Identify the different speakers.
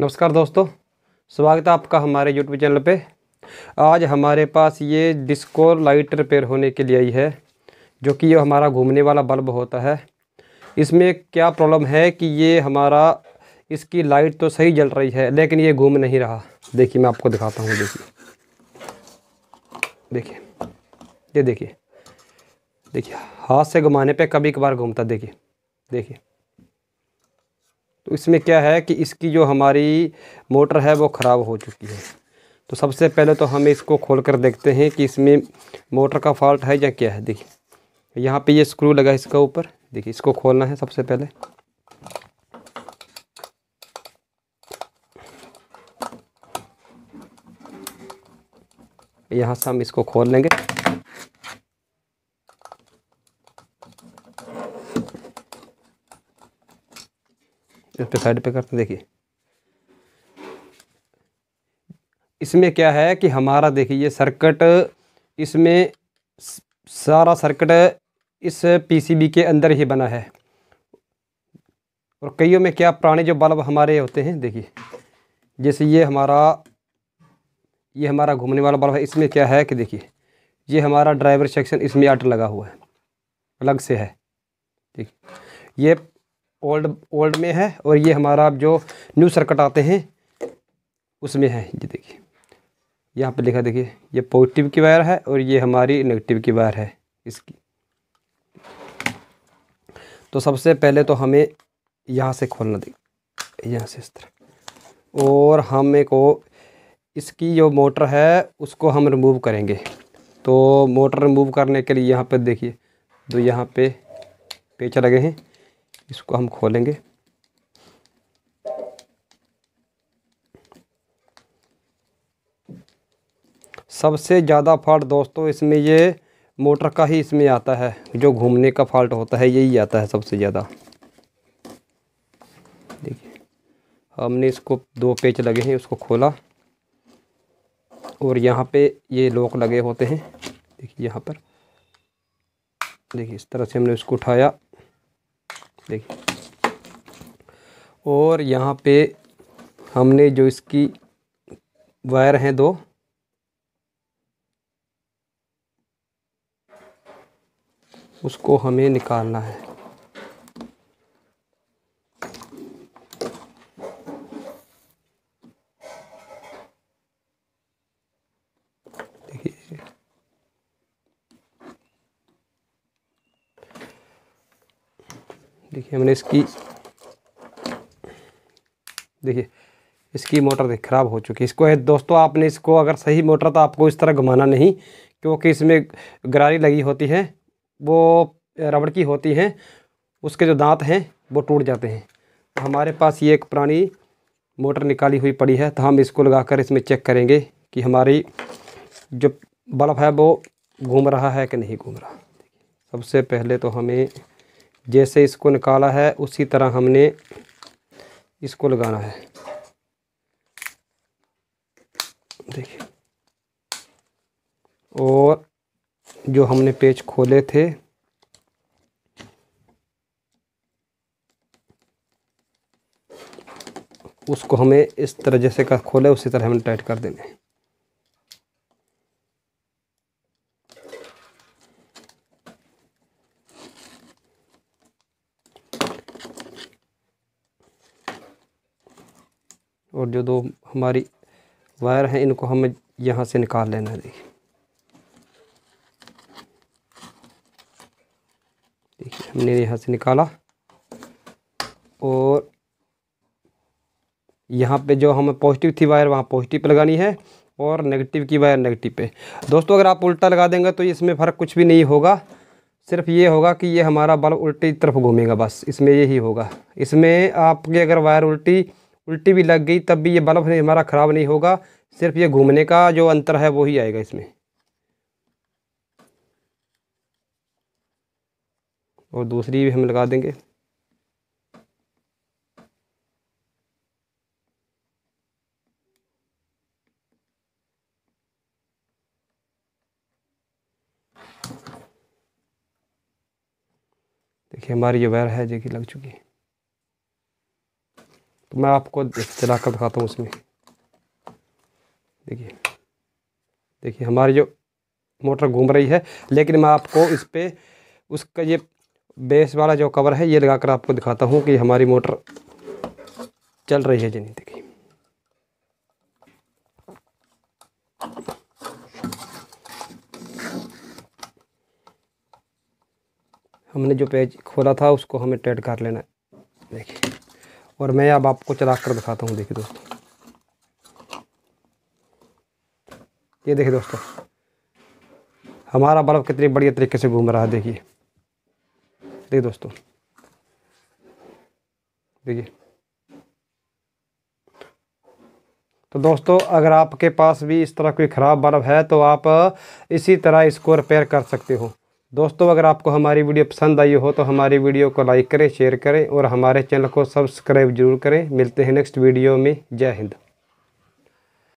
Speaker 1: नमस्कार दोस्तों स्वागत है आपका हमारे यूट्यूब चैनल पे आज हमारे पास ये डिस्को लाइट रिपेयर होने के लिए आई है जो कि ये हमारा घूमने वाला बल्ब होता है इसमें क्या प्रॉब्लम है कि ये हमारा इसकी लाइट तो सही जल रही है लेकिन ये घूम नहीं रहा देखिए मैं आपको दिखाता हूँ देखिए देखिए ये देखिए देखिए हाथ से घुमाने पर कभी कभार घूमता देखिए देखिए इसमें क्या है कि इसकी जो हमारी मोटर है वो ख़राब हो चुकी है तो सबसे पहले तो हम इसको खोल कर देखते हैं कि इसमें मोटर का फॉल्ट है या क्या है देखिए यहाँ पे ये स्क्रू लगा इसका ऊपर देखिए इसको खोलना है सबसे पहले यहाँ से हम इसको खोल लेंगे इस पर साइड पे करते देखिए इसमें क्या है कि हमारा देखिए ये सर्किट इसमें सारा सर्किट इस पीसीबी के अंदर ही बना है और कईयों में क्या पुराने जो बल्ब हमारे होते हैं देखिए जैसे ये हमारा ये हमारा घूमने वाला बल्ब है इसमें क्या है कि देखिए ये हमारा ड्राइवर सेक्शन इसमें आट लगा हुआ है अलग से है ठीक ये ओल्ड ओल्ड में है और ये हमारा जो न्यू सर्किट आते हैं उसमें है ये देखिए यहाँ पे लिखा देखिए ये पॉजिटिव की वायर है और ये हमारी नेगेटिव की वायर है इसकी तो सबसे पहले तो हमें यहाँ से खोलना देगा यहाँ से इस तरह और हमें को इसकी जो मोटर है उसको हम रिमूव करेंगे तो मोटर रिमूव करने के लिए यहाँ पर देखिए तो यहाँ पे पेचर लगे हैं इसको हम खोलेंगे सबसे ज़्यादा फॉल्ट दोस्तों इसमें ये मोटर का ही इसमें आता है जो घूमने का फॉल्ट होता है यही आता है सबसे ज़्यादा देखिए हमने इसको दो पेच लगे हैं उसको खोला और यहाँ पे ये लॉक लगे होते हैं देखिए यहाँ पर देखिए इस तरह से हमने इसको उठाया देखिए और यहाँ पे हमने जो इसकी वायर हैं दो उसको हमें निकालना है देखिए देखिए हमने इसकी देखिए इसकी मोटर देख खराब हो चुकी है इसको है दोस्तों आपने इसको अगर सही मोटर तो आपको इस तरह घुमाना नहीं क्योंकि इसमें गरारी लगी होती है वो रबड़ की होती हैं उसके जो दांत हैं वो टूट जाते हैं तो हमारे पास ये एक पुरानी मोटर निकाली हुई पड़ी है तो हम इसको लगाकर इसमें चेक करेंगे कि हमारी जो बल्ब है वो घूम रहा है कि नहीं घूम रहा सबसे पहले तो हमें जैसे इसको निकाला है उसी तरह हमने इसको लगाना है देखिए और जो हमने पेज खोले थे उसको हमें इस तरह जैसे का खोले उसी तरह हमें टाइट कर देने हैं और जो दो हमारी वायर हैं इनको हमें यहाँ से निकाल लेना है देखिए देखिए हमने यहाँ से निकाला और यहाँ पे जो हमें पॉजिटिव थी वायर वहाँ पॉजिटिव पे लगानी है और नेगेटिव की वायर नेगेटिव पे दोस्तों अगर आप उल्टा लगा देंगे तो इसमें फ़र्क कुछ भी नहीं होगा सिर्फ ये होगा कि ये हमारा बल्ब उल्टी तरफ घूमेगा बस इसमें यही होगा इसमें आपकी अगर वायर उल्टी उल्टी भी लग गई तब भी ये बल्ब हमारा ख़राब नहीं होगा सिर्फ ये घूमने का जो अंतर है वो ही आएगा इसमें और दूसरी भी हम लगा देंगे देखिए हमारी जो वायर है जो कि लग चुकी है तो मैं आपको चला कर दिखाता हूँ उसमें देखिए देखिए हमारी जो मोटर घूम रही है लेकिन मैं आपको इस पर उसका ये बेस वाला जो कवर है ये लगाकर आपको दिखाता हूँ कि हमारी मोटर चल रही है जी नहीं देखिए हमने जो पेज खोला था उसको हमें टेड कर लेना है देखिए और मैं अब आपको चला कर दिखाता हूँ देखिए दोस्तों ये देखिए दोस्तों हमारा बल्ब कितनी बढ़िया तरीके से घूम रहा है देखिए देखिए दोस्तों देखिए तो दोस्तों अगर आपके पास भी इस तरह कोई ख़राब बल्ब है तो आप इसी तरह इसको रिपेयर कर सकते हो दोस्तों अगर आपको हमारी वीडियो पसंद आई हो तो हमारी वीडियो को लाइक करें शेयर करें और हमारे चैनल को सब्सक्राइब जरूर करें मिलते हैं नेक्स्ट वीडियो में जय हिंद